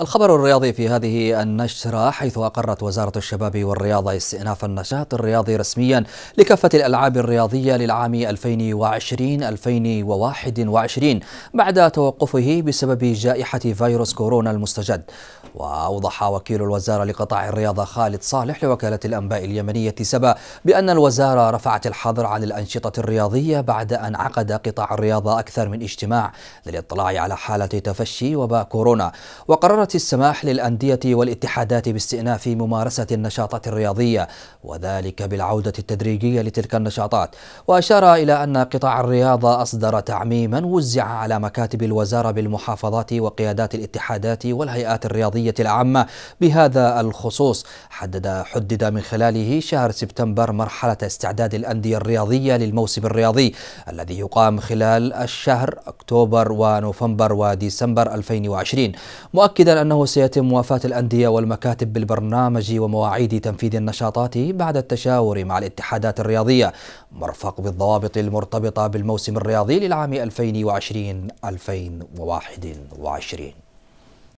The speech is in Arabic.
الخبر الرياضي في هذه النشرة حيث أقرت وزارة الشباب والرياضة استئناف النشاط الرياضي رسميا لكافة الألعاب الرياضية للعام 2020-2021 بعد توقفه بسبب جائحة فيروس كورونا المستجد وأوضح وكيل الوزارة لقطاع الرياضة خالد صالح لوكالة الأنباء اليمنية سبا بأن الوزارة رفعت الحظر عن الأنشطة الرياضية بعد أن عقد قطاع الرياضة أكثر من اجتماع للاطلاع على حالة تفشي وباء كورونا وقررت السماح للأندية والاتحادات باستئناف ممارسة النشاطات الرياضية وذلك بالعودة التدريجية لتلك النشاطات وأشار إلى أن قطاع الرياضة أصدر تعميما وزع على مكاتب الوزارة بالمحافظات وقيادات الاتحادات والهيئات الرياضية العامة بهذا الخصوص حدد حدد من خلاله شهر سبتمبر مرحلة استعداد الأندية الرياضية للموسم الرياضي الذي يقام خلال الشهر أكتوبر ونوفمبر وديسمبر 2020 مؤكدا أنه سيتم وفاة الأندية والمكاتب بالبرنامج ومواعيد تنفيذ النشاطات بعد التشاور مع الاتحادات الرياضية مرفق بالضوابط المرتبطة بالموسم الرياضي للعام 2020-2021